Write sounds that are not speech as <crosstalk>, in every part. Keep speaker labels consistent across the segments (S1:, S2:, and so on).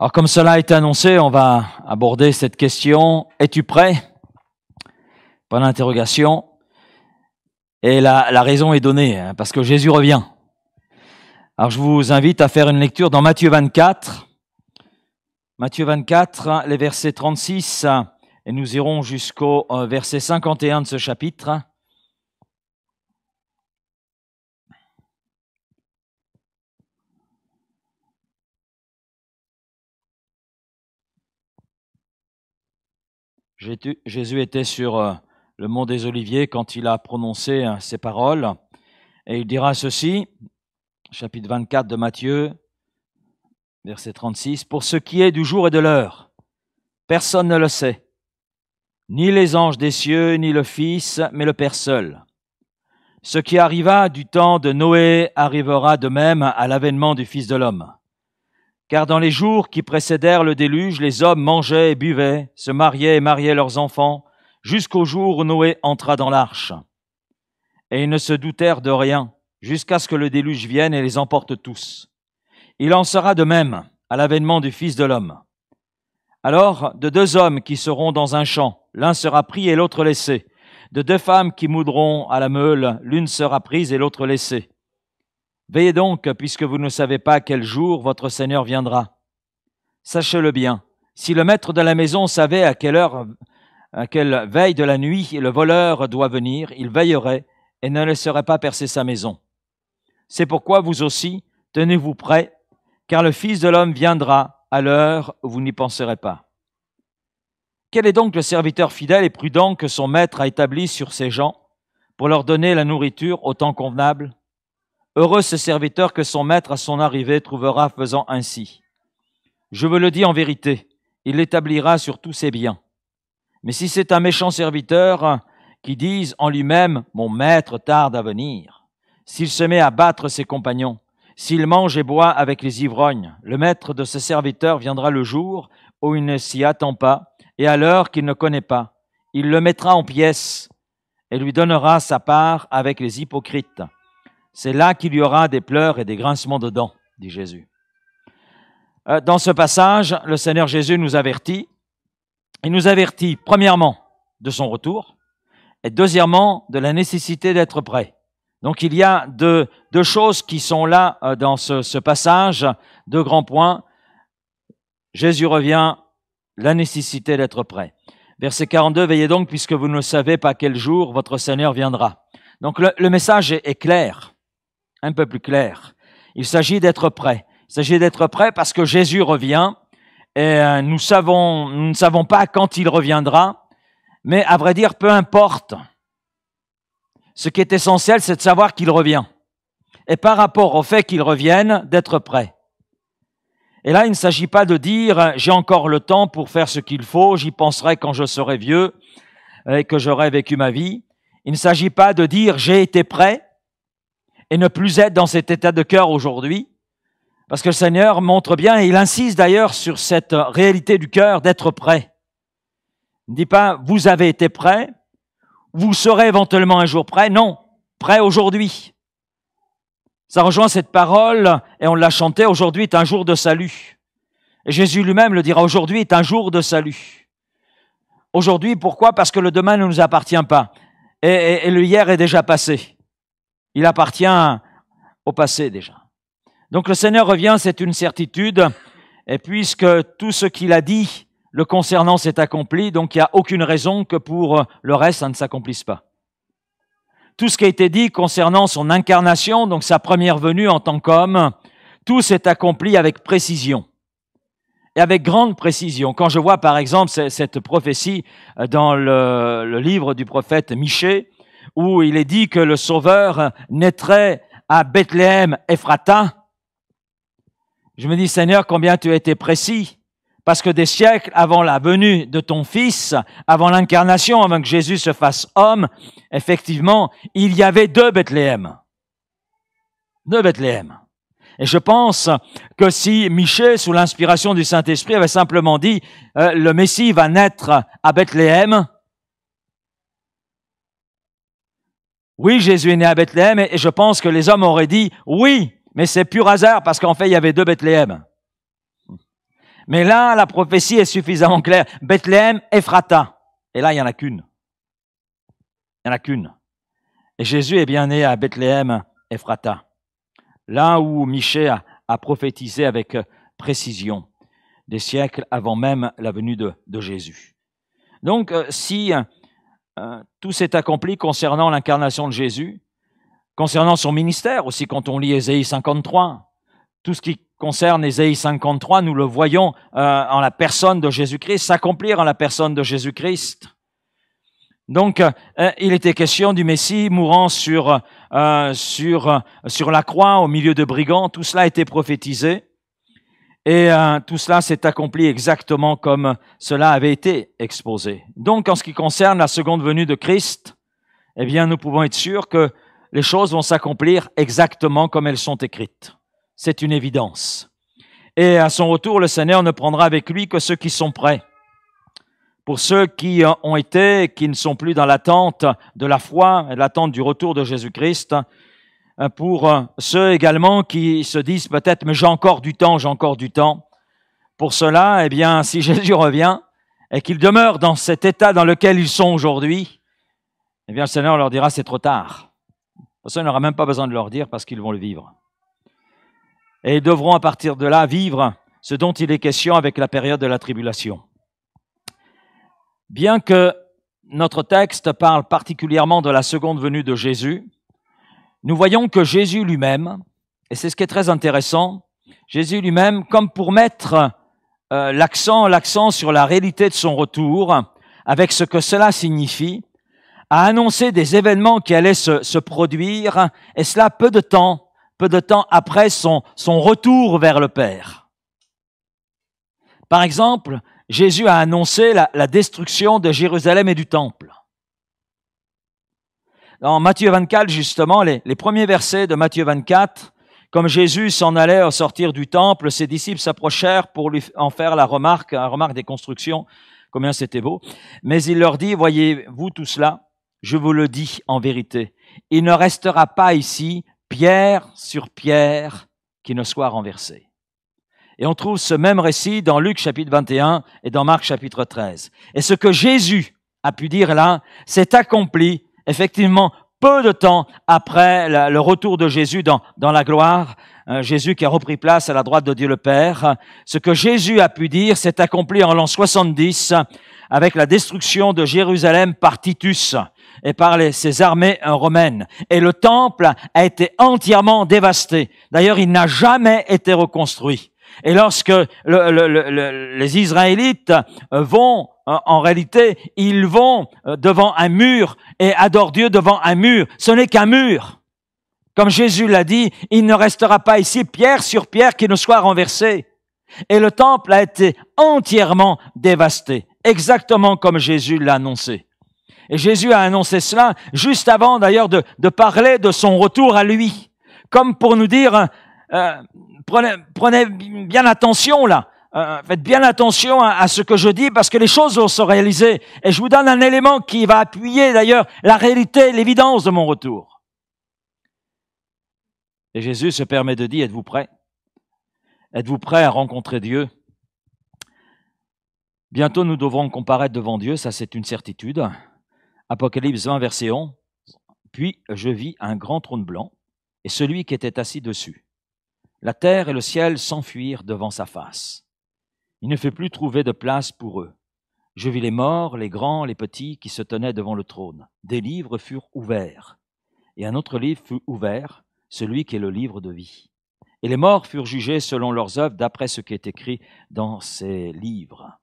S1: Alors comme cela a été annoncé, on va aborder cette question. Es-tu prêt Pas l'interrogation Et la, raison est donnée, hein, parce que Jésus revient. Alors je vous invite à faire une lecture dans Matthieu 24. Matthieu 24, hein, les versets 36, hein, et nous irons jusqu'au euh, verset 51 de ce chapitre.
S2: Jésus était sur euh, le mont des Oliviers quand il a prononcé euh, ces
S1: paroles. Et il dira ceci, chapitre 24 de Matthieu, verset 36, Pour ce qui est du jour et de l'heure, personne ne le sait, ni les anges des cieux, ni le Fils, mais le Père seul. Ce qui arriva du temps de Noé arrivera de même à l'avènement du Fils de l'homme. Car dans les jours qui précédèrent le déluge, les hommes mangeaient et buvaient, se mariaient et mariaient leurs enfants, jusqu'au jour où Noé entra dans l'arche. Et ils ne se doutèrent de rien, jusqu'à ce que le déluge vienne et les emporte tous. Il en sera de même à l'avènement du Fils de l'homme. Alors, de deux hommes qui seront dans un champ, l'un sera pris et l'autre laissé. De deux femmes qui moudront à la meule, l'une sera prise et l'autre laissée. Veillez donc, puisque vous ne savez pas quel jour votre Seigneur viendra. Sachez-le bien, si le maître de la maison savait à quelle heure, à quelle veille de la nuit le voleur doit venir, il veillerait et ne laisserait pas percer sa maison. C'est pourquoi vous aussi, tenez-vous prêts, car le Fils de l'homme viendra à l'heure où vous n'y penserez pas. Quel est donc le serviteur fidèle et prudent que son maître a établi sur ses gens pour leur donner la nourriture au temps convenable Heureux ce serviteur que son maître à son arrivée trouvera faisant ainsi. Je vous le dis en vérité, il l'établira sur tous ses biens. Mais si c'est un méchant serviteur hein, qui dise en lui-même Mon maître tarde à venir, s'il se met à battre ses compagnons, s'il mange et boit avec les ivrognes, le maître de ce serviteur viendra le jour où il ne s'y attend pas et à l'heure qu'il ne connaît pas. Il le mettra en pièces et lui donnera sa part avec les hypocrites. C'est là qu'il y aura des pleurs et des grincements de dents, dit Jésus. Euh, dans ce passage, le Seigneur Jésus nous avertit. Il nous avertit, premièrement, de son retour, et deuxièmement, de la nécessité d'être prêt. Donc il y a deux, choses qui sont là euh, dans ce, passage, deux grands points. Jésus revient, la nécessité d'être prêt. Verset 42, veillez donc puisque vous ne savez pas quel jour votre Seigneur viendra. Donc le, message est clair un peu plus clair. Il s'agit d'être prêt. Il s'agit d'être prêt parce que Jésus revient et euh, nous, savons, nous ne savons pas quand il reviendra, mais à vrai dire, peu importe. Ce qui est essentiel, c'est de savoir qu'il revient. Et par rapport au fait qu'il revienne, d'être prêt. Et là, il ne s'agit pas de dire j'ai encore le temps pour faire ce qu'il faut, j'y penserai quand je serai vieux et que j'aurai vécu ma vie. Il ne s'agit pas de dire j'ai été prêt, et ne plus être dans cet état de cœur aujourd'hui. Parce que le Seigneur montre bien, et il insiste d'ailleurs sur cette réalité du cœur d'être prêt. Il ne dit pas, vous avez été prêt, vous serez éventuellement un jour prêt. Non, prêt aujourd'hui. Ça rejoint cette parole, et on l'a chantée, aujourd'hui est un jour de salut. Et Jésus lui-même le dira, aujourd'hui est un jour de salut. Aujourd'hui, pourquoi Parce que le demain ne nous appartient pas. Et, et, et le hier est déjà passé. Il appartient au passé déjà. Donc le Seigneur revient, c'est une certitude, et puisque tout ce qu'il a dit le concernant s'est accompli, donc il n'y a aucune raison que pour le reste, ça ne s'accomplisse pas. Tout ce qui a été dit concernant son incarnation, donc sa première venue en tant qu'homme, tout s'est accompli avec précision et avec grande précision. Quand je vois par exemple cette prophétie euh, dans le, livre du prophète Michée, où il est dit que le Sauveur naîtrait à Bethléem Ephrata, je me dis, Seigneur, combien tu as été précis. Parce que des siècles avant la venue de ton Fils, avant l'incarnation, avant que Jésus se fasse homme, effectivement, il y avait deux Bethléem. Deux Bethléem. Et je pense que si Michel, sous l'inspiration du Saint-Esprit, avait simplement dit euh, le Messie va naître à Bethléem », Oui, Jésus est né à Bethléem et je pense que les hommes auraient dit oui, mais c'est pur hasard parce qu'en fait, il y avait deux Bethléem. Mais là, la prophétie est suffisamment claire. Bethléem, Ephrata. Et là, il n'y en a qu'une. Il n'y en a qu'une. Et Jésus est bien né à Bethléem, Ephrata. Là où Michée a, prophétisé avec euh, précision, des siècles avant même la venue de Jésus. Donc, euh, si hein, Hein, tout s'est accompli concernant l'incarnation de Jésus, concernant son ministère aussi, quand on lit Ésaïe 53. Tout ce qui concerne Ésaïe 53, nous le voyons euh, en la personne de Jésus-Christ, s'accomplir en la personne de Jésus-Christ. Donc, euh, il était question du Messie mourant sur, euh, sur, sur la croix au milieu de brigands. Tout cela a été prophétisé. Et euh, tout cela s'est accompli exactement comme cela avait été exposé. Donc, en ce qui concerne la seconde venue de Christ, eh bien, nous pouvons être sûrs que les choses vont s'accomplir exactement comme elles sont écrites. C'est une évidence. Et à son retour, le Seigneur ne prendra avec lui que ceux qui sont prêts. Pour ceux qui euh, ont été, qui ne sont plus dans l'attente de la foi, l'attente du retour de Jésus-Christ, pour euh, ceux également qui se disent peut-être, mais j'ai encore du temps, j'ai encore du temps. Pour cela, eh bien, si <laughs> Jésus revient et qu'ils demeurent dans cet état dans lequel ils sont aujourd'hui, eh bien, le Seigneur leur dira, c'est trop tard. ça n'aura même pas besoin de leur dire parce qu'ils vont le vivre. Et ils devront à partir de là vivre ce dont il est question avec la période de la tribulation. Bien que notre texte parle particulièrement de la seconde venue de Jésus, nous voyons que Jésus lui-même, et c'est ce qui est très intéressant, Jésus lui-même, comme pour mettre euh, l'accent, l'accent sur la réalité de son retour, avec ce que cela signifie, a annoncé des événements qui allaient se, se produire, et cela peu de temps, peu de temps après son, son retour vers le Père. Par exemple, Jésus a annoncé la destruction de Jérusalem et du Temple. Dans Matthieu 24, justement, les, premiers versets de Matthieu 24, comme Jésus s'en allait au sortir du temple, ses disciples s'approchèrent pour lui en faire la remarque, la remarque des constructions, combien c'était beau. Mais il leur dit, voyez-vous tout cela Je vous le dis en vérité, il ne restera pas ici pierre sur pierre qui ne soit renversée. Et on trouve ce même récit dans Luc chapitre 21 et dans Marc chapitre 13. Et ce que Jésus a pu dire là c'est accompli effectivement peu de temps après le retour de Jésus dans, dans la gloire, euh, Jésus qui a repris place à la droite de Dieu le Père, ce que Jésus a pu dire s'est accompli en l'an 70 avec la destruction de Jérusalem par Titus et par ses armées romaines. Et le temple a été entièrement dévasté. D'ailleurs, il n'a jamais été reconstruit. Et lorsque les Israélites vont euh, en réalité, ils vont euh, devant un mur et adorent Dieu devant un mur. Ce n'est qu'un mur. Comme Jésus l'a dit, il ne restera pas ici pierre sur pierre qui ne soit renversée. Et le temple a été entièrement dévasté, exactement comme Jésus l'a annoncé. Et Jésus a annoncé cela juste avant d'ailleurs de, parler de son retour à lui, comme pour nous dire, euh, prenez bien attention là, euh, faites bien attention à, ce que je dis parce que les choses vont se réaliser. Et je vous donne un élément qui va appuyer d'ailleurs la réalité, l'évidence de mon retour. Et Jésus se permet de dire, êtes-vous prêts Êtes-vous prêts à rencontrer Dieu Bientôt nous devrons comparaître devant Dieu, ça c'est une certitude. Apocalypse 20, verset 11. Puis je vis un grand trône blanc et celui qui était assis dessus. La terre et le ciel s'enfuirent devant sa face. Il ne fait plus trouver de place pour eux. Je vis les morts, les grands, les petits, qui se tenaient devant le trône. Des livres furent ouverts. Et un autre livre fut ouvert, celui qui est le livre de vie. Et les morts furent jugés selon leurs œuvres, d'après ce qui est écrit dans ces livres.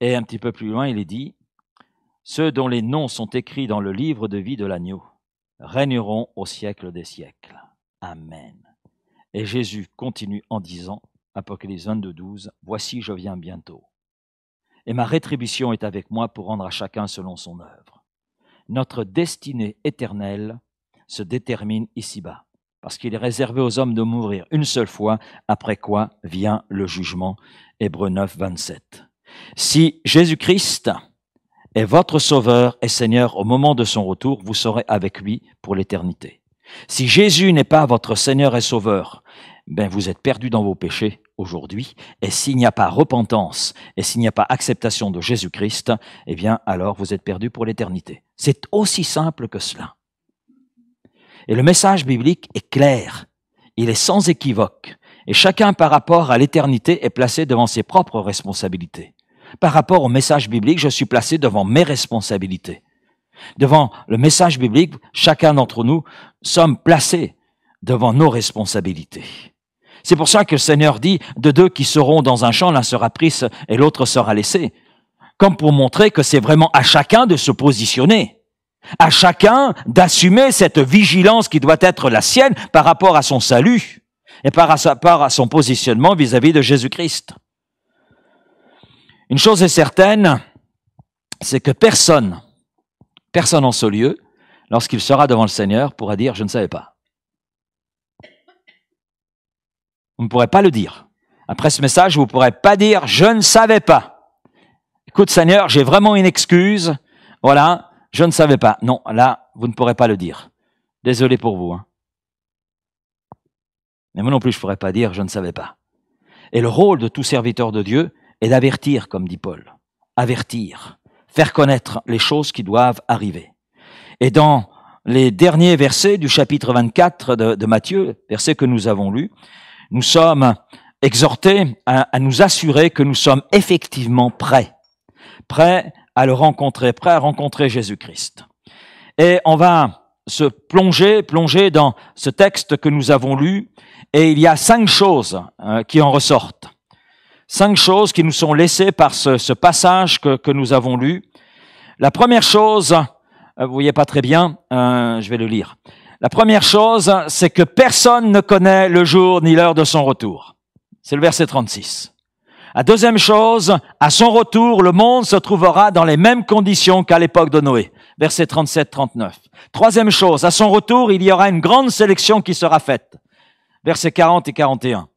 S1: Et un petit peu plus loin, il est dit, Ceux dont les noms sont écrits dans le livre de vie de l'agneau régneront au siècle des siècles. Amen. Et Jésus continue en disant, Apocalypse de 12, Voici, je viens bientôt. Et ma rétribution est avec moi pour rendre à chacun selon son œuvre. Notre destinée éternelle se détermine ici-bas, parce qu'il est réservé aux hommes de mourir une seule fois, après quoi vient le jugement. Hébreu 9, 27. Si Jésus-Christ est votre Sauveur et Seigneur au moment de son retour, vous serez avec lui pour l'éternité. Si Jésus n'est pas votre Seigneur et Sauveur, ben, vous êtes perdu dans vos péchés aujourd'hui. Et s'il n'y a pas repentance, et s'il n'y a pas acceptation de Jésus-Christ, eh bien alors vous êtes perdu pour l'éternité. C'est aussi simple que cela. Et le message biblique est clair, il est sans équivoque, et chacun par rapport à l'éternité est placé devant ses propres responsabilités. Par rapport au message biblique, je suis placé devant mes responsabilités. Devant le message biblique, chacun d'entre nous sommes placés devant nos responsabilités. C'est pour ça que le Seigneur dit, de deux qui seront dans un champ, l'un sera pris et l'autre sera laissé. Comme pour montrer que c'est vraiment à chacun de se positionner, à chacun d'assumer cette vigilance qui doit être la sienne par rapport à son salut et par rapport à son positionnement vis-à-vis de Jésus-Christ. Une chose est certaine, c'est que personne, personne en ce lieu, lorsqu'il sera devant le Seigneur, pourra dire, je ne savais pas. Vous ne pourrez pas le dire. Après ce message, vous ne pourrez pas dire je ne savais pas. Écoute Seigneur, j'ai vraiment une excuse. Voilà, je ne savais pas. Non, là, vous ne pourrez pas le dire. Désolé pour vous. Hein. Mais moi non plus, je ne pourrais pas dire je ne savais pas. Et le rôle de tout serviteur de Dieu est d'avertir, comme dit Paul. Avertir, faire connaître les choses qui doivent arriver. Et dans les derniers versets du chapitre 24 de, de Matthieu, versets que nous avons lus, nous sommes exhortés à, nous assurer que nous sommes effectivement prêts, prêts à le rencontrer, prêts à rencontrer Jésus-Christ. Et on va se plonger, plonger dans ce texte que nous avons lu, et il y a cinq choses euh, qui en ressortent. Cinq choses qui nous sont laissées par ce, passage que, nous avons lu. La première chose, vous euh, vous voyez pas très bien, euh, je vais le lire. La première chose, c'est que personne ne connaît le jour ni l'heure de son retour. C'est le verset 36. La deuxième chose, à son retour, le monde se trouvera dans les mêmes conditions qu'à l'époque de Noé. Verset 37-39. Troisième chose, à son retour, il y aura une grande sélection qui sera faite. Verset 40 et 41.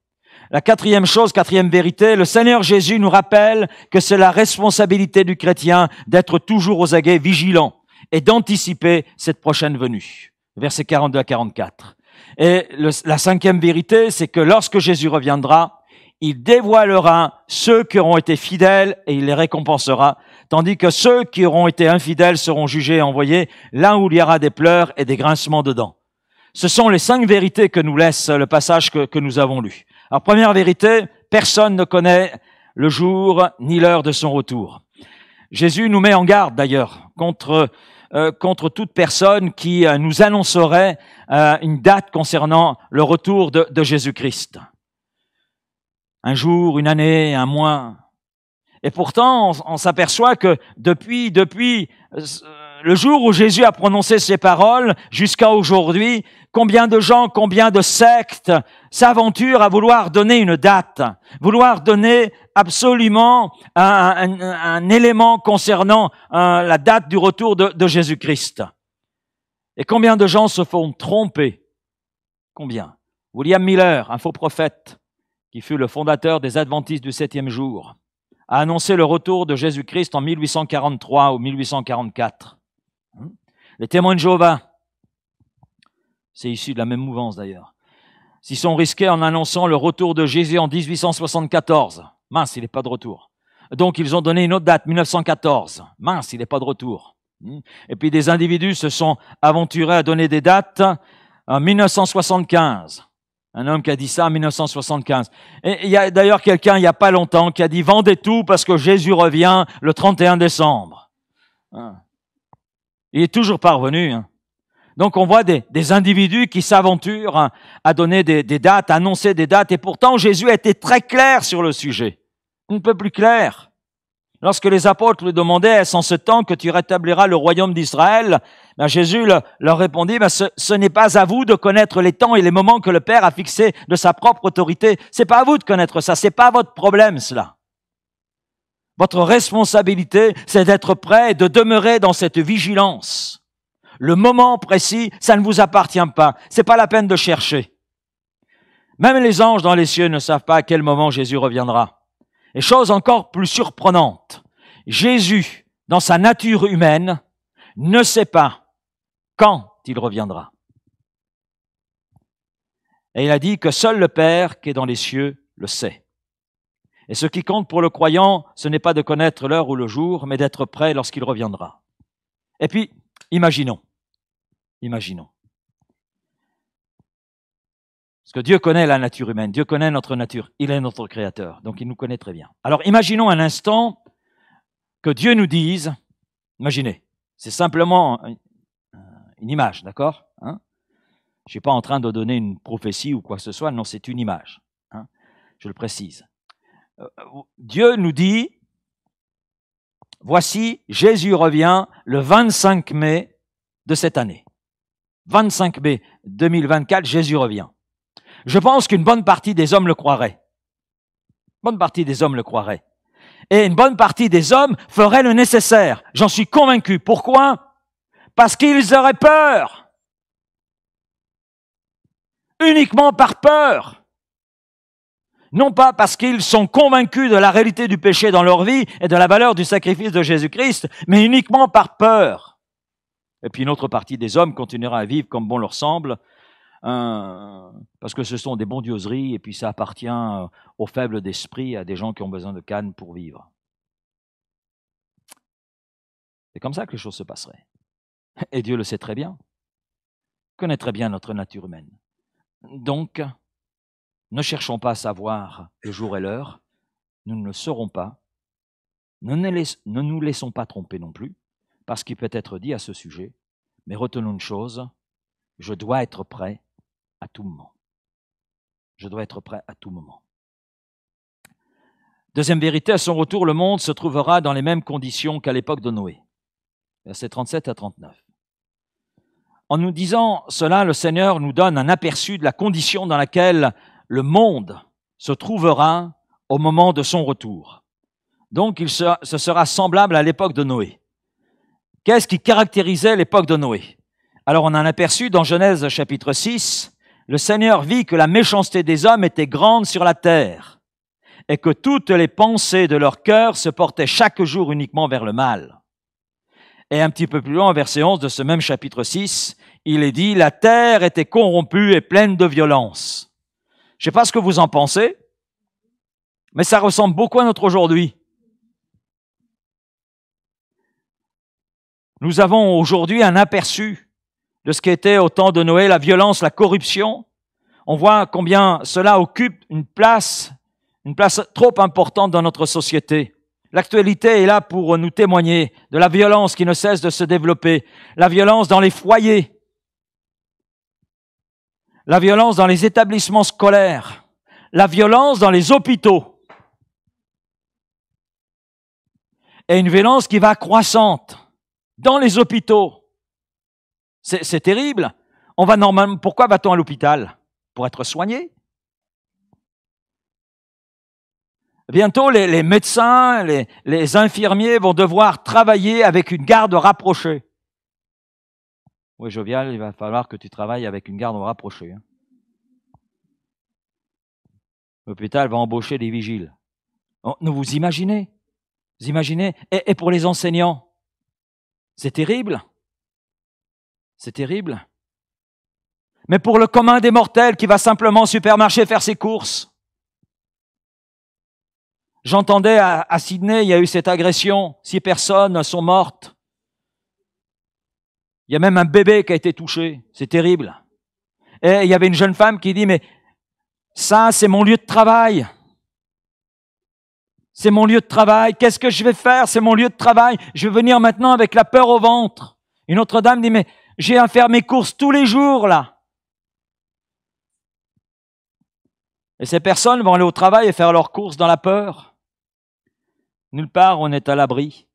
S1: La quatrième chose, quatrième vérité, le Seigneur Jésus nous rappelle que c'est la responsabilité du chrétien d'être toujours aux aguets vigilants et d'anticiper cette prochaine venue. Verset 42 à 44. Et la cinquième vérité, c'est que lorsque Jésus reviendra, il dévoilera ceux qui auront été fidèles et il les récompensera, tandis que ceux qui auront été infidèles seront jugés et envoyés là où il y aura des pleurs et des grincements de dents. Ce sont les cinq vérités que nous laisse le passage que, que nous avons lu. Alors première vérité, personne ne connaît le jour ni l'heure de son retour. Jésus nous met en garde d'ailleurs contre euh, contre toute personne qui euh, nous annoncerait euh, une date concernant le retour de, Jésus-Christ. Un jour, une année, un mois. Et pourtant, on s'aperçoit que depuis, depuis le jour où Jésus a prononcé ces paroles jusqu'à aujourd'hui, combien de gens, combien de sectes s'aventurent à vouloir donner une date, vouloir donner absolument un, élément concernant euh, la date du retour de, de Jésus-Christ. Et combien de gens se font tromper Combien William Miller, un faux prophète, qui fut le fondateur des Adventistes du septième jour, a annoncé le retour de Jésus-Christ en 1843 ou 1844. Les témoins de Jéhovah, c'est issu de la même mouvance d'ailleurs, s'y sont risqués en annonçant le retour de Jésus en 1874. Mince, il n'est pas de retour. Donc ils ont donné une autre date, 1914. Mince, il n'est pas de retour. Hmm. Et puis des individus se sont aventurés à donner des dates en 1975. Un homme qui a dit ça en 1975. Et il y a d'ailleurs quelqu'un il n'y a pas longtemps qui a dit vendez tout parce que Jésus revient le 31 décembre. Hein. Il est toujours parvenu. Hein. Donc on voit des, individus qui s'aventurent hein, à donner des, dates, à annoncer des dates, et pourtant Jésus était très clair sur le sujet, un peu plus clair. Lorsque les apôtres lui demandaient, est-ce en ce temps que tu rétabliras le royaume d'Israël ben, Jésus leur répondit, ben, ce, n'est pas à vous de connaître les temps et les moments que le Père a fixés de sa propre autorité. C'est pas à vous de connaître ça, c'est pas votre problème cela. Votre responsabilité, c'est d'être prêt et de demeurer dans cette vigilance. Le moment précis, ça ne vous appartient pas. C'est pas la peine de chercher. Même les anges dans les cieux ne savent pas à quel moment Jésus reviendra. Et chose encore plus surprenante, Jésus, dans sa nature humaine, ne sait pas quand il reviendra. Et il a dit que seul le Père qui est dans les cieux le sait. Et ce qui compte pour le croyant, ce n'est pas de connaître l'heure ou le jour, mais d'être prêt lorsqu'il reviendra. Et puis, imaginons, imaginons. Parce que Dieu connaît la nature humaine, Dieu connaît notre nature, il est notre créateur, donc il nous connaît très bien. Alors imaginons un instant que Dieu nous dise, imaginez, c'est simplement une image, d'accord hein? Je ne suis pas en train de donner une prophétie ou quoi que ce soit, non, c'est une image, hein? je le précise. Dieu nous dit, voici, Jésus revient le 25 mai de cette année. 25 mai 2024, Jésus revient. Je pense qu'une bonne partie des hommes le croiraient. bonne partie des hommes le croiraient. Et une bonne partie des hommes feraient le nécessaire. J'en suis convaincu. Pourquoi Parce qu'ils auraient peur. Uniquement par peur non pas parce qu'ils sont convaincus de la réalité du péché dans leur vie et de la valeur du sacrifice de Jésus-Christ, mais uniquement par peur. Et puis une autre partie des hommes continuera à vivre comme bon leur semble, hein, parce que ce sont des bondioseries et puis ça appartient euh, aux faibles d'esprit, à des gens qui ont besoin de cannes pour vivre. C'est comme ça que les choses se passeraient. Et Dieu le sait très bien, connaît très bien notre nature humaine. Donc, ne cherchons pas à savoir le jour et l'heure, nous ne le saurons pas. Ne nous laissons pas tromper non plus, parce qu'il peut être dit à ce sujet, mais retenons une chose, je dois être prêt à tout moment. Je dois être prêt à tout moment. Deuxième vérité, à son retour, le monde se trouvera dans les mêmes conditions qu'à l'époque de Noé. Versets 37 à 39. En nous disant cela, le Seigneur nous donne un aperçu de la condition dans laquelle le monde se trouvera au moment de son retour. Donc, il ce sera semblable à l'époque de Noé. Qu'est-ce qui caractérisait l'époque de Noé Alors, on en un aperçu dans Genèse chapitre 6, le Seigneur vit que la méchanceté des hommes était grande sur la terre et que toutes les pensées de leur cœur se portaient chaque jour uniquement vers le mal. Et un petit peu plus loin, verset 11 de ce même chapitre 6, il est dit, la terre était corrompue et pleine de violence. Je sais pas ce que vous en pensez, mais ça ressemble beaucoup à notre aujourd'hui. Nous avons aujourd'hui un aperçu de ce qu'était au temps de Noé la violence, la corruption. On voit combien cela occupe une place, une place trop importante dans notre société. L'actualité est là pour nous témoigner de la violence qui ne cesse de se développer, la violence dans les foyers, la violence dans les établissements scolaires, la violence dans les hôpitaux, et une violence qui va croissante dans les hôpitaux. C'est terrible. On va normalement, pourquoi va-t-on à l'hôpital Pour être soigné. Bientôt, les, médecins, les infirmiers vont devoir
S2: travailler avec une garde rapprochée.
S1: Oui, Jovial, il va falloir que tu travailles avec une garde rapprochée. Hein. L'hôpital va embaucher des vigiles. Oh, ne vous imaginez Vous imaginez et, pour les enseignants C'est terrible. C'est terrible. Mais pour le commun des mortels qui va simplement au supermarché faire ses courses. J'entendais à Sydney, il y a eu cette agression. Six personnes sont mortes. Il y a même un bébé qui a été touché. C'est terrible. Et il y avait une jeune femme qui dit, mais ça, c'est mon lieu de travail. C'est mon lieu de travail. Qu'est-ce que je vais faire C'est mon lieu de travail. Je vais venir maintenant avec la peur au ventre. Une autre dame dit, mais j'ai à faire mes courses tous les jours là. Et ces personnes vont aller au travail et faire leurs courses dans la peur. Nulle part on est à l'abri,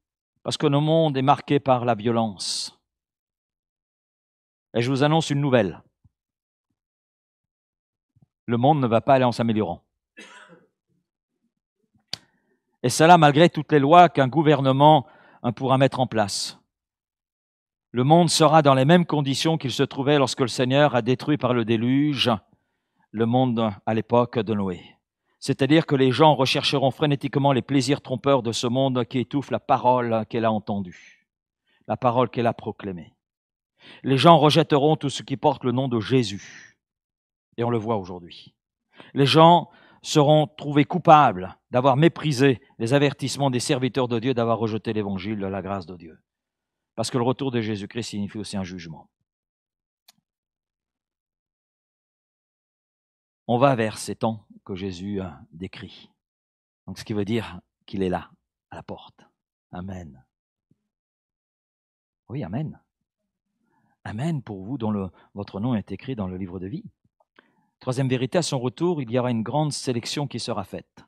S1: parce que nos mondes est marqué par la violence. Et je vous annonce une nouvelle. Le monde ne va pas aller en s'améliorant. Et cela malgré toutes les lois qu'un gouvernement pourra mettre en place. Le monde sera dans les mêmes conditions qu'il se trouvait lorsque le Seigneur a détruit par le déluge le monde à l'époque de Noé. C'est-à-dire que les gens rechercheront frénétiquement les plaisirs trompeurs de ce monde qui étouffe la parole qu'elle a entendue, la parole qu'elle a proclamée. Les gens rejetteront tout ce qui porte le nom de Jésus. Et on le voit aujourd'hui. Les gens seront trouvés coupables d'avoir méprisé les avertissements des serviteurs de Dieu, d'avoir rejeté l'évangile de la
S2: grâce de Dieu. Parce que le retour de Jésus-Christ signifie aussi un jugement. On va vers ces temps que Jésus décrit. Donc ce qui veut dire qu'il est là, à la porte. Amen. Oui, Amen. Amen pour vous dont le, votre
S1: nom est écrit dans le livre de vie. Troisième vérité, à son retour, il y aura une grande sélection qui sera faite.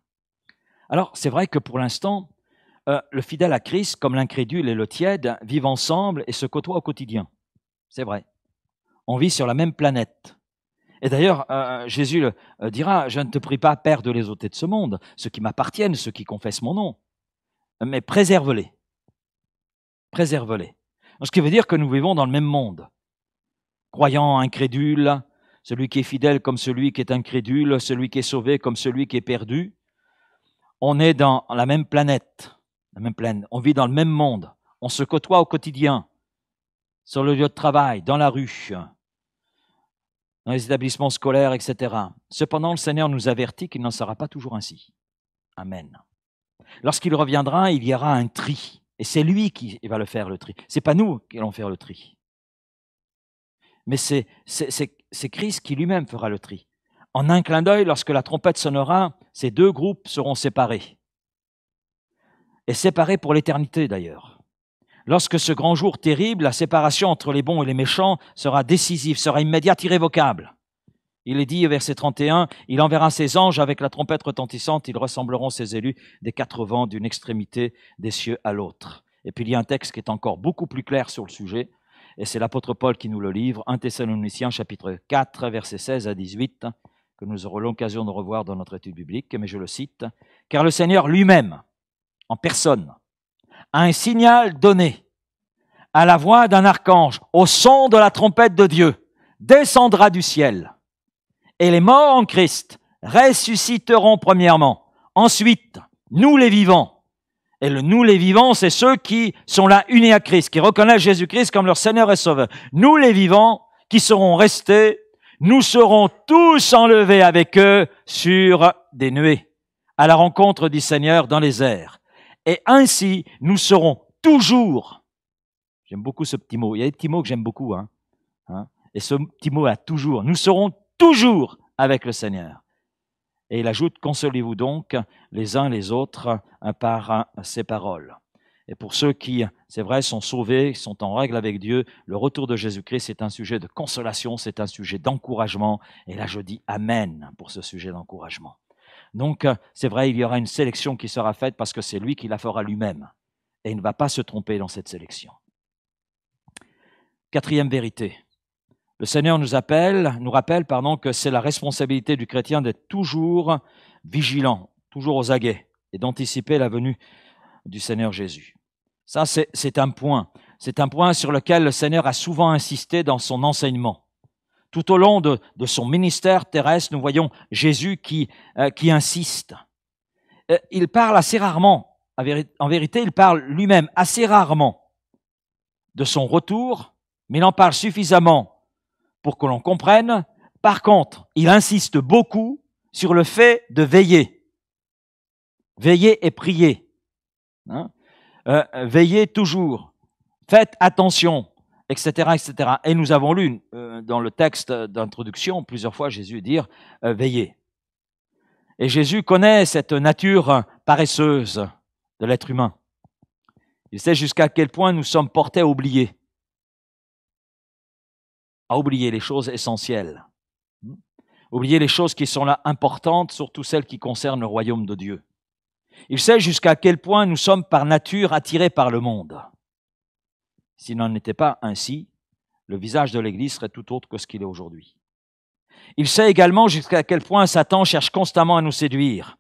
S1: Alors, c'est vrai que pour l'instant, euh, le fidèle à Christ, comme l'incrédule et le tiède, vivent ensemble et se côtoient au quotidien. C'est vrai. On vit sur la même planète. Et d'ailleurs, euh, Jésus euh, dira, je ne te prie pas, Père, de les ôter de ce monde, ceux qui m'appartiennent, ceux qui confessent mon nom, mais préserve-les. Préserve-les. Ce qui veut dire que nous vivons dans le même monde. Croyant, incrédule, celui qui est fidèle comme celui qui est incrédule, celui qui est sauvé comme celui qui est perdu. On est dans la même planète, la même plaine. On vit dans le même monde. On se côtoie au quotidien, sur le lieu de travail, dans la rue, dans les établissements scolaires, etc. Cependant, le Seigneur nous avertit qu'il n'en sera pas toujours ainsi. Amen. Lorsqu'il reviendra, il y aura un tri. Et c'est lui qui va le faire le tri. C'est pas nous qui allons faire le tri. Mais c'est Christ qui lui-même fera le tri. En un clin d'œil, lorsque la trompette sonnera, ces deux groupes seront séparés. Et séparés pour l'éternité d'ailleurs. Lorsque ce grand jour terrible, la séparation entre les bons et les méchants sera décisive, sera immédiate, irrévocable. Il est dit, verset 31, il enverra ses anges avec la trompette retentissante, ils ressembleront ses élus des quatre vents d'une extrémité des cieux à l'autre. Et puis il y a un texte qui est encore beaucoup plus clair sur le sujet, et c'est l'apôtre Paul qui nous le livre, 1 Thessaloniciens chapitre 4, verset 16 à 18, que nous aurons l'occasion de revoir dans notre étude biblique, mais je le cite, car le Seigneur lui-même, en personne, a un signal donné à la voix d'un archange, au son de la trompette de Dieu, descendra du ciel et les morts en Christ ressusciteront premièrement. Ensuite, nous les vivants. Et le nous les vivants, c'est ceux qui sont là unis à Christ, qui reconnaissent Jésus-Christ comme leur Seigneur et Sauveur. Nous les vivants, qui seront restés, nous serons tous enlevés avec eux sur des nuées, à la rencontre du Seigneur dans les airs. Et ainsi, nous serons toujours. J'aime beaucoup ce petit mot. Il y a des petits mots que j'aime beaucoup. Hein, hein. et ce petit mot a toujours. Nous serons toujours avec le Seigneur. Et il ajoute, consolez-vous donc les uns les autres par ces paroles. Et pour ceux qui, c'est vrai, sont sauvés, sont en règle avec Dieu, le retour de Jésus-Christ est un sujet de consolation, c'est un sujet d'encouragement. Et là, je dis Amen pour ce sujet d'encouragement. Donc, c'est vrai, il y aura une sélection qui sera faite parce que c'est lui qui la fera lui-même. Et il ne va pas se tromper dans cette sélection. Quatrième vérité, le Seigneur nous appelle, nous rappelle pardon, que c'est la responsabilité du chrétien d'être toujours vigilant, toujours aux aguets, et d'anticiper la venue du Seigneur Jésus. Ça, c'est un point. C'est un point sur lequel le Seigneur a souvent insisté dans son enseignement. Tout au long de, son ministère terrestre, nous voyons Jésus qui, euh, qui insiste. Euh, il parle assez rarement, en vérité, il parle lui-même assez rarement de son retour, mais il en parle suffisamment pour que l'on comprenne. Par contre, il insiste beaucoup sur le fait de veiller. Veiller et prier. Hein euh, euh, veiller veillez toujours. Faites attention, etc., etc. Et nous avons lu euh, dans le texte d'introduction plusieurs fois Jésus dire veiller. veillez. Et Jésus connaît cette nature paresseuse de l'être humain. Il sait jusqu'à quel point nous sommes portés à oublier oublier les choses essentielles. Hmm? Oublier les choses qui sont là importantes, surtout celles qui concernent le royaume de Dieu. Il sait jusqu'à quel point nous sommes par nature attirés par le monde. S'il n'en était pas ainsi, le visage de l'Église serait tout autre que ce qu'il est aujourd'hui. Il sait également jusqu'à quel point Satan cherche constamment à nous séduire.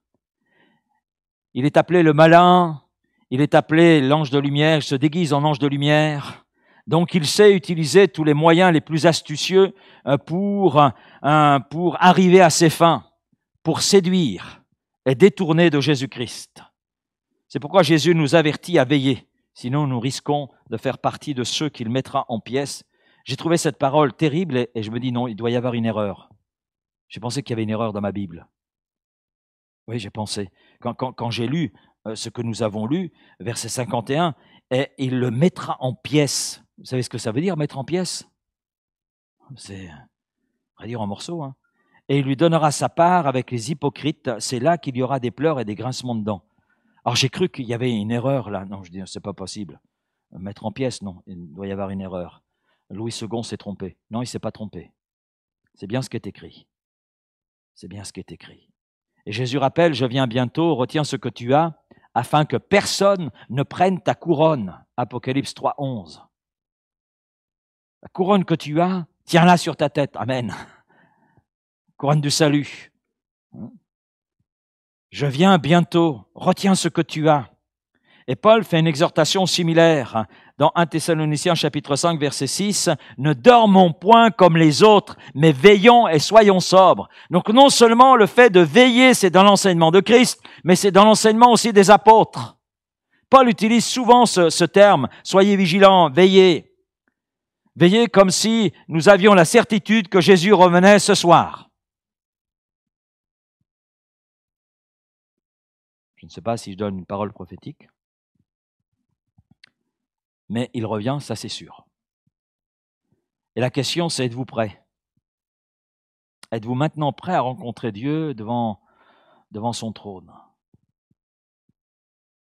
S1: Il est appelé le malin, il est appelé l'ange de lumière, il se déguise en ange de lumière. Donc il sait utiliser tous les moyens les plus astucieux euh, pour, euh, pour arriver à ses fins, pour séduire et détourner de Jésus-Christ. C'est pourquoi Jésus nous avertit à veiller, sinon nous risquons de faire partie de ceux qu'il mettra en pièces. J'ai trouvé cette parole terrible et je me dis non, il doit y avoir une erreur. J'ai pensé qu'il y avait une erreur dans ma Bible. Oui, j'ai pensé. Quand, j'ai lu euh, ce que nous avons lu, verset 51, et il le mettra en pièces. Vous savez ce que ça veut dire, mettre en pièces C'est, euh, on va dire, en morceaux. Hein. Et il lui donnera sa part avec les hypocrites. C'est là qu'il y aura des pleurs et des grincements de dents. Alors j'ai cru qu'il y avait une erreur là. Non, je dis, c'est pas possible. Mettre en pièces, non, il doit y avoir une erreur. Louis II s'est trompé. Non, il s'est pas trompé. C'est bien ce qui est écrit. C'est bien ce qui est écrit. Et Jésus rappelle, je viens bientôt, retiens ce que tu as, afin que personne ne prenne ta couronne.
S2: Apocalypse 3, 11. La couronne que tu as, tiens-la sur ta tête. Amen. Couronne du salut.
S1: Je viens bientôt. Retiens ce que tu as. Et Paul fait une exhortation similaire dans 1 Thessaloniciens chapitre 5 verset 6, ne dormons point comme les autres, mais veillons et soyons sobres. Donc non seulement le fait de veiller, c'est dans l'enseignement de Christ, mais c'est dans l'enseignement aussi des apôtres. Paul utilise souvent ce, ce terme, soyez vigilants, veillez. Veillez comme si nous avions la certitude que
S2: Jésus revenait ce soir. Je ne sais pas si je donne une parole prophétique, mais il revient, ça c'est sûr. Et la question, c'est êtes-vous prêt
S1: Êtes-vous maintenant prêt à rencontrer Dieu devant, devant son trône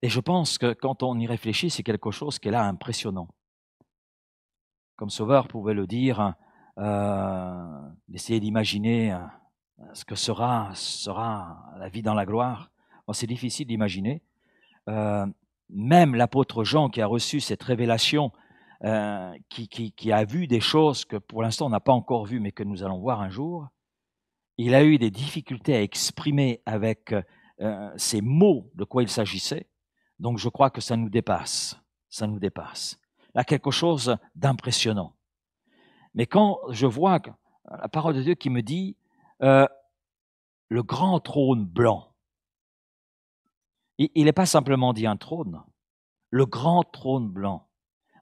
S1: Et je pense que quand on y réfléchit, c'est quelque chose qui est là impressionnant comme Sauveur pouvait le dire, euh, essayer d'imaginer euh, ce que sera, sera la vie dans la gloire. c'est difficile d'imaginer. Euh, même l'apôtre Jean qui a reçu cette révélation, qui, a vu des choses que pour l'instant on n'a pas encore vues, mais que nous allons voir un jour, il a eu des difficultés à exprimer avec ces mots de quoi il s'agissait. Donc je crois que ça nous dépasse. Ça nous dépasse a quelque chose d'impressionnant. Mais quand je vois la parole de Dieu qui me dit euh, le grand trône blanc,
S2: il n'est pas simplement dit un trône, le grand trône blanc,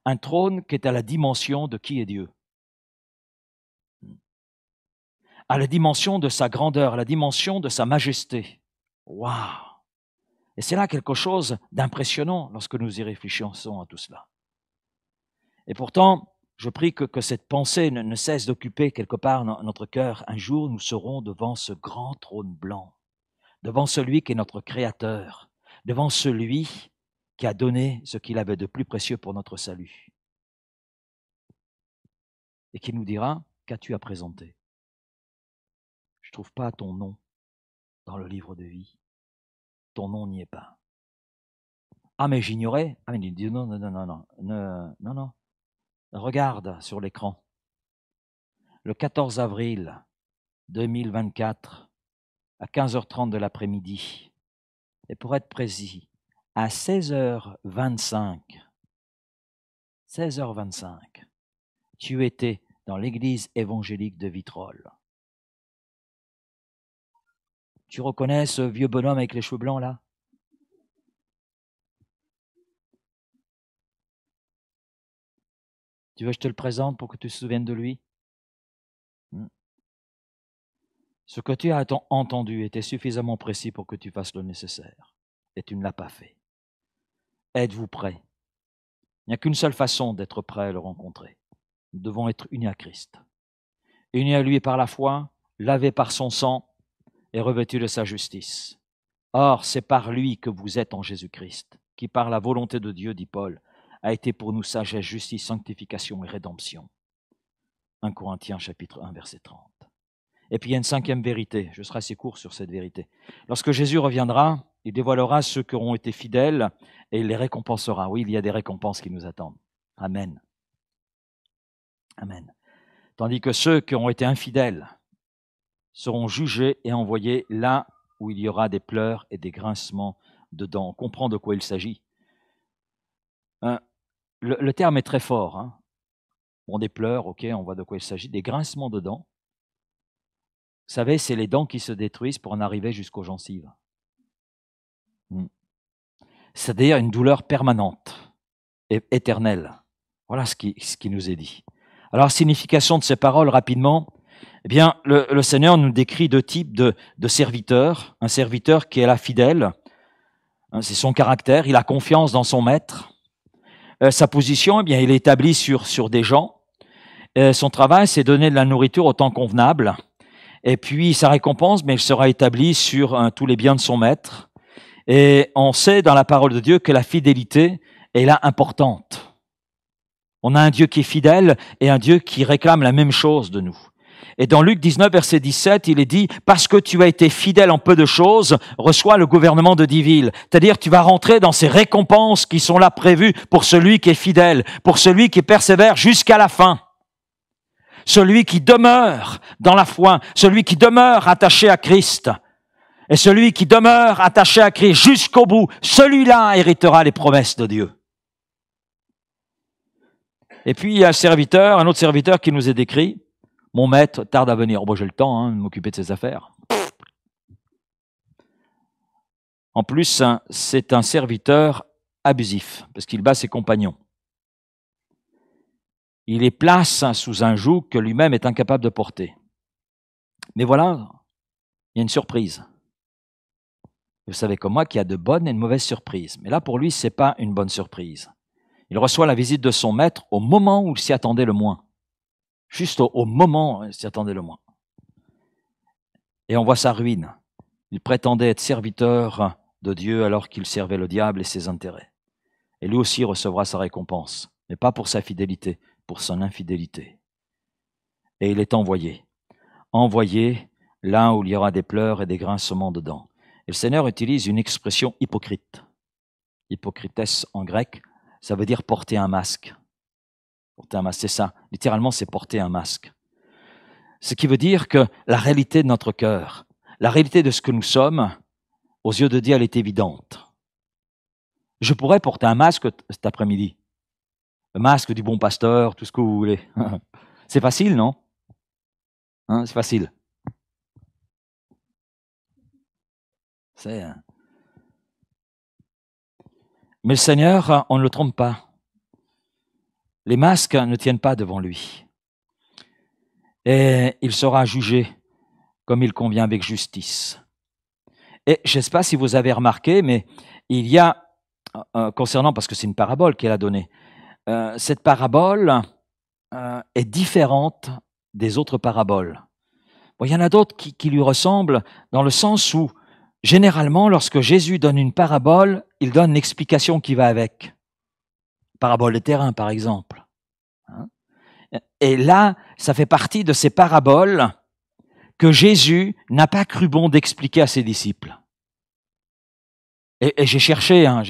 S2: un trône qui est à la dimension de qui est Dieu,
S1: à la dimension de sa grandeur, à la dimension de sa majesté. Waouh Et c'est là quelque chose d'impressionnant lorsque nous y réfléchissons à tout cela. Et pourtant, je prie que, cette pensée ne, cesse d'occuper quelque part notre cœur. Un jour, nous serons devant ce grand trône blanc, devant celui qui est notre Créateur, devant celui qui a donné ce qu'il avait de plus précieux pour notre
S2: salut. Et qui nous dira, qu'as-tu à présenter Je ne trouve pas ton nom dans le livre de vie. Ton nom n'y est pas. Ah mais j'ignorais. Ah mais non, non, non, non, non, non, non, Regarde sur l'écran. Le 14
S1: avril 2024, à 15h30 de l'après-midi,
S2: et pour être précis, à 16h25, 16h25, tu étais dans l'église évangélique de Vitrolles. Tu reconnais ce vieux bonhomme avec les cheveux blancs là Tu veux que je te le présente pour que tu te souviennes de lui hmm. Ce que tu as entendu était suffisamment précis pour que tu fasses le
S1: nécessaire, et tu ne l'as pas fait. Êtes-vous prêt Il n'y a qu'une seule façon d'être prêt à le rencontrer. Nous devons être unis à Christ. Unis à lui par la foi, lavés par son sang et revêtus de sa justice. Or, c'est par lui que vous êtes en Jésus-Christ, qui par la volonté de Dieu, dit Paul, a été pour nous sagesse, justice, sanctification et rédemption. 1 Corinthiens chapitre 1 verset 30. Et puis il y a une cinquième vérité, je serai assez court sur cette vérité. Lorsque Jésus reviendra, il dévoilera ceux qui auront été fidèles et il les récompensera. Oui, il y a des récompenses qui nous attendent. Amen. Amen. Tandis que ceux qui ont été infidèles seront jugés et envoyés là où il y aura des pleurs et des grincements de dents. On comprend de quoi il s'agit. Hein? le, terme est très fort. Hein. On Bon, des pleurs, ok, on voit de quoi il s'agit, des grincements de dents. Vous savez, c'est les dents qui se détruisent pour en arriver jusqu'aux gencives. Hmm. C'est-à-dire une douleur permanente, et éternelle. Voilà ce qui, nous est dit. Alors, signification de ces paroles rapidement. Eh bien, le, Seigneur nous décrit deux types de, serviteurs. Un serviteur qui est la fidèle, hein, c'est son caractère, il a confiance dans son maître. Euh, sa position, eh bien, il est établi sur, sur des gens. Euh, son travail, c'est donner de la nourriture au temps convenable. Et puis, sa récompense, mais elle sera établie sur tous les biens de son maître. Et on sait dans la parole de Dieu que la fidélité est là importante. On a un Dieu qui est fidèle et un Dieu qui réclame la même chose de nous. Et dans Luc 19, verset 17, il est dit, parce que tu as été fidèle en peu de choses, reçois le gouvernement de dix C'est-à-dire, tu vas rentrer dans ces récompenses qui sont là prévues pour celui qui est fidèle, pour celui qui persévère jusqu'à la fin. Celui qui demeure dans la foi, celui qui demeure attaché à Christ. Et celui qui demeure attaché à Christ jusqu'au bout, celui-là héritera les promesses de Dieu. Et puis il y a un serviteur, un autre serviteur qui nous est décrit, mon maître tarde à venir. Bon, j'ai le temps hein, de m'occuper de ses affaires. En plus, hein, c'est un serviteur abusif, parce qu'il bat ses compagnons. Il les place hein, sous un joug que lui-même est incapable de porter. Mais voilà, il y a une surprise. Vous savez comme moi qu'il y a de bonnes et de mauvaises surprises. Mais là, pour lui, ce n'est pas une bonne surprise. Il reçoit la visite de son maître au moment où il s'y attendait le moins juste au, moment hein, s'y attendait le moins. Et on voit sa ruine. Il prétendait être serviteur de Dieu alors qu'il servait le diable et ses intérêts. Et lui aussi recevra sa récompense, mais pas pour sa fidélité, pour son infidélité. Et il est envoyé. Envoyé là où il y aura des pleurs et des grincements de dents. Et le Seigneur utilise une expression hypocrite. Hypocritesse en grec, ça veut dire porter un masque. Porter un masque, c'est ça. Littéralement, c'est porter un masque. Ce qui veut dire que la réalité de notre cœur, la réalité de ce que nous sommes, aux yeux de Dieu, elle est évidente. Je pourrais porter un masque cet après-midi.
S2: Le masque du bon pasteur, tout ce que vous voulez. <laughs> c'est facile, non hein, C'est facile. Hein. Mais le Seigneur, on ne le trompe pas.
S1: Les masques ne tiennent pas devant lui. Et il sera jugé comme il convient avec justice. Et je ne sais pas si vous avez remarqué, mais il y a, euh, euh, concernant, parce que c'est une parabole qu'elle a donnée, euh, cette parabole est différente des autres paraboles. il y en a d'autres qui, qui, lui ressemblent dans le sens où, généralement, lorsque Jésus donne une parabole, il donne l'explication qui va avec parabole de terrain, par exemple. Hein. Et là, ça fait partie de ces paraboles que Jésus n'a pas cru bon d'expliquer à ses disciples. Et, j'ai cherché, hein,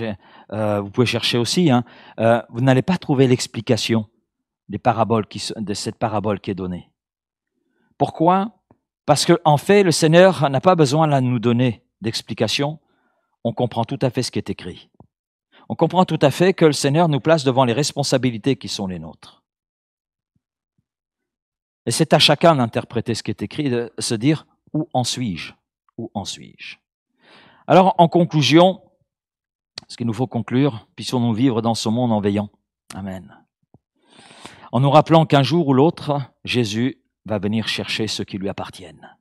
S1: euh, vous pouvez chercher aussi, hein, euh, vous n'allez pas trouver l'explication des paraboles de cette parabole qui est donnée. Pourquoi Parce qu'en en fait, le Seigneur n'a pas besoin de nous donner d'explication. On comprend tout à fait ce qui est écrit on comprend tout à fait que le Seigneur nous place devant les responsabilités qui sont les nôtres. Et c'est à chacun d'interpréter ce qui est écrit, de se dire où en suis-je Où en suis-je Alors, en conclusion, ce qu'il nous faut conclure, puissions-nous vivre dans ce monde en veillant. Amen. En nous rappelant qu'un jour ou l'autre, Jésus va venir chercher ceux qui lui appartiennent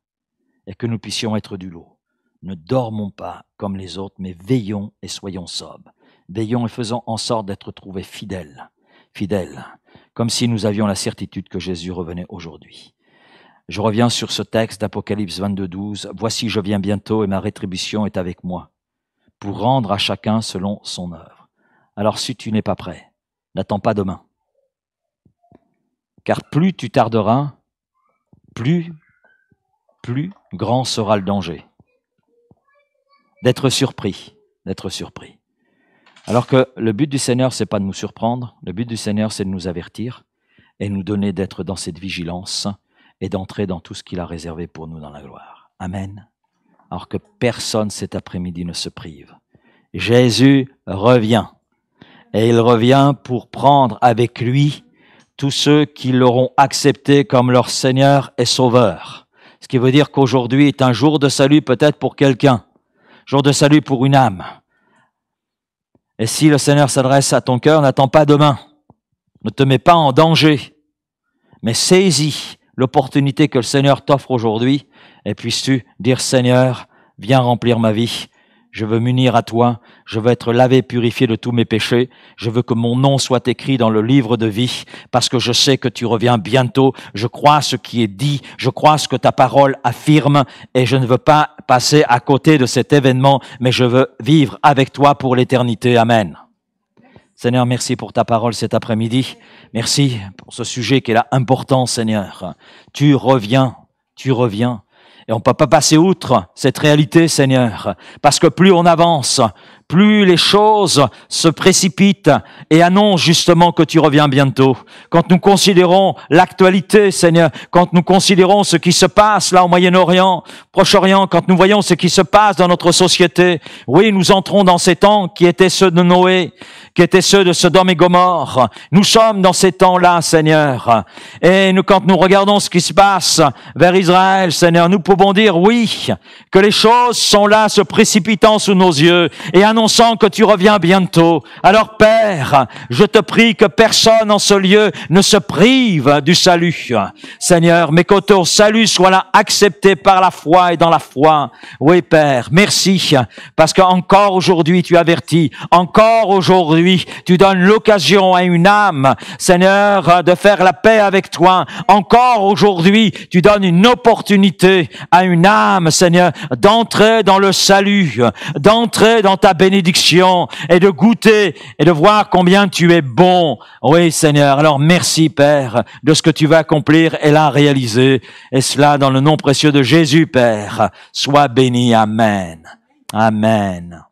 S1: et que nous puissions être du lot. Ne dormons pas comme les autres, mais veillons et soyons sobres. Veillons et faisons en sorte d'être trouvés fidèles, fidèles, comme si nous avions la certitude que Jésus revenait aujourd'hui. Je reviens sur ce texte d'Apocalypse 22, 12. Voici, je viens bientôt et ma rétribution est avec moi, pour rendre à chacun selon son œuvre. Alors si tu n'es pas prêt, n'attends pas demain. Car plus tu tarderas, plus, plus grand sera le danger. D'être surpris, d'être surpris. Alors que le but du Seigneur, c'est pas de nous surprendre, le but du Seigneur, c'est de nous avertir et nous donner d'être dans cette vigilance et d'entrer dans tout ce qu'il a réservé pour nous dans la gloire. Amen. Alors que personne cet après-midi ne se prive. Jésus revient. Et il revient pour prendre avec lui tous ceux qui l'auront accepté comme leur Seigneur et Sauveur. Ce qui veut dire qu'aujourd'hui est un jour de salut peut-être pour quelqu'un, jour de salut pour une âme, et si le Seigneur s'adresse à ton cœur, n'attends pas demain. Ne te mets pas en danger, mais saisis l'opportunité que le Seigneur t'offre aujourd'hui et puisses-tu dire Seigneur, viens remplir ma vie je veux m'unir à toi, je veux être lavé purifié de tous mes péchés, je veux que mon nom soit écrit dans le livre de vie, parce que je sais que tu reviens bientôt, je crois ce qui est dit, je crois ce que ta parole affirme, et je ne veux pas passer à côté de cet événement, mais je veux vivre avec toi pour l'éternité. Amen. Seigneur, merci pour ta parole cet après-midi. Merci pour ce sujet qui est là important, Seigneur. Tu reviens, tu reviens. Et on ne peut pas passer outre cette réalité, Seigneur, parce que plus on avance, plus les choses se précipitent et annoncent justement que tu reviens bientôt. Quand nous considérons l'actualité, Seigneur, quand nous considérons ce qui se passe là au Moyen-Orient, Proche-Orient, quand nous voyons ce qui se passe dans notre société, oui, nous entrons dans ces temps qui étaient ceux de Noé, qui étaient ceux de Sodome et Gomorre. Nous sommes dans ces temps-là, Seigneur. Et nous, quand nous regardons ce qui se passe vers Israël, Seigneur, nous pouvons dire oui, que les choses sont là se précipitant sous nos yeux et annonçant que tu reviens bientôt. Alors Père, je te prie que personne en ce lieu ne se prive du salut. Seigneur, mais que ton salut soit là accepté par la foi et dans la foi. Oui Père, merci, parce qu'encore aujourd'hui tu avertis, encore aujourd'hui tu donnes l'occasion à une âme, Seigneur, de faire la paix avec toi. Encore aujourd'hui tu donnes une opportunité à une âme, Seigneur, d'entrer dans le salut, d'entrer dans ta bénédiction bénédiction et de goûter et de voir combien tu es bon. Oui, Seigneur. Alors merci, Père, de ce que tu vas accomplir et la réaliser. Et cela dans le nom précieux de Jésus, Père. Sois béni. Amen. Amen.